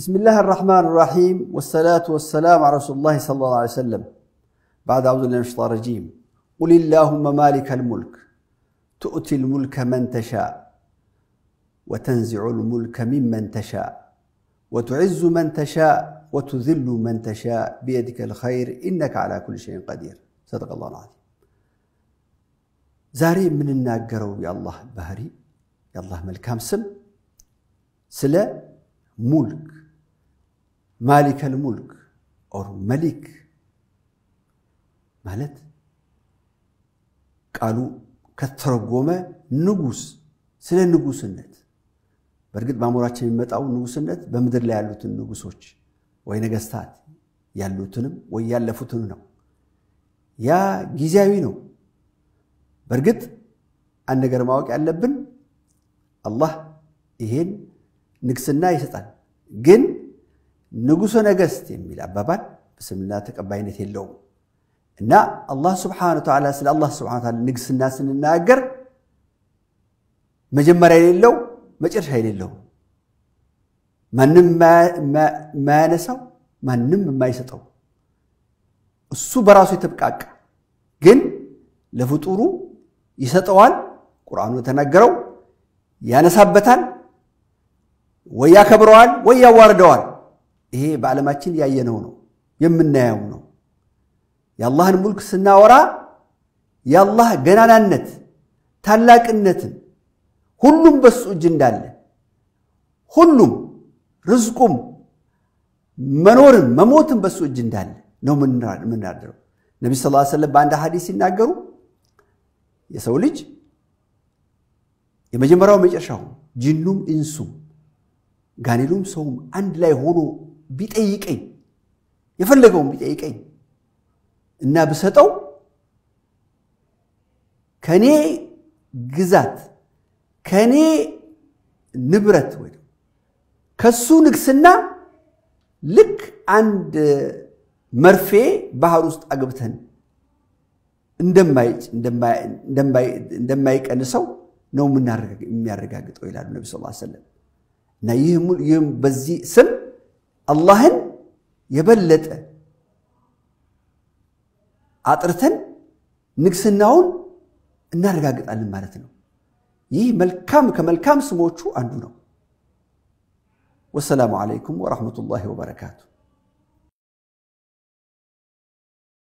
بسم الله الرحمن الرحيم والصلاة والسلام على رسول الله صلى الله عليه وسلم بعد أعوذ بالله من الشيطان الرجيم قل اللهم مالك الملك تؤتي الملك من تشاء وتنزع الملك ممن تشاء وتعز من تشاء وتذل من تشاء بيدك الخير إنك على كل شيء قدير صدق الله العظيم من يا الله بهري يا الله ملكام سم سلا ملك ማሊከል ሙልክ ኦር መሊክ ማለት ቃሉ ከተረጎመ ንጉስ፣ ስለ ንጉስነት። በእርግጥ በአእምሯችን የሚመጣው ንጉስነት በምድር ላይ ያሉትን ንጉሶች ወይ ነገስታት ያሉትንም ወይ ያለፉትን ነው። ያ ጊዜያዊ ነው። በእርግጥ አንድ ነገር ማወቅ ያለብን አላህ ይሄን ንግስና ይሰጣል ግን ንጉሠ ነገሥት የሚል አባባል በስምና ተቀባይነት የለውም እና አላህ ስብሓነ ወተዓላ ስለ አላህ ስብሓነ ወተዓላ ንግስና ስንናገር መጀመሪያ የሌለው መጨረሻ የሌለው ማንም የማያነሳው ማንም የማይሰጠው እሱ በራሱ የተብቃቃ ግን ለፍጡሩ ይሰጠዋል። ቁርአኑ የተናገረው ያነሳበታል፣ ወይ ያከብረዋል፣ ወይ ያዋርደዋል። ይሄ በዓለማችን ያየነው ነው፣ የምናየው ነው። የአላህን ሙልክ ስናወራ የአላህ ገናናነት ታላቅነትን ሁሉም በሱ እጅ እንዳለ ሁሉም ርዝቁም መኖርም መሞትም በሱ እጅ እንዳለ ነው የምናደረው። ነቢ ስ ሰለም በአንድ ሀዲስ ሲናገሩ የሰው ልጅ የመጀመሪያው መጨረሻው ጅኑም፣ ኢንሱም፣ ጋኔሉም ሰውም አንድ ላይ ሆኖ ቢጠይቀኝ የፈለገውን ቢጠይቀኝ እና ብሰጠው ከኔ ግዛት ከኔ ንብረት ወይ ከሱ ንግስና ልክ አንድ መርፌ ባህር ውስጥ አግብተን እንደማይቀንሰው ነው የሚያረጋግጠው ይላሉ ነቢ ስ ሰለም እና ይህም በዚህ ስም اللهن يبلت عطرتن نكسن ناون نرجع قتل مرتنا يه ملكام كملكام سموتشو عندنا والسلام عليكم ورحمة الله وبركاته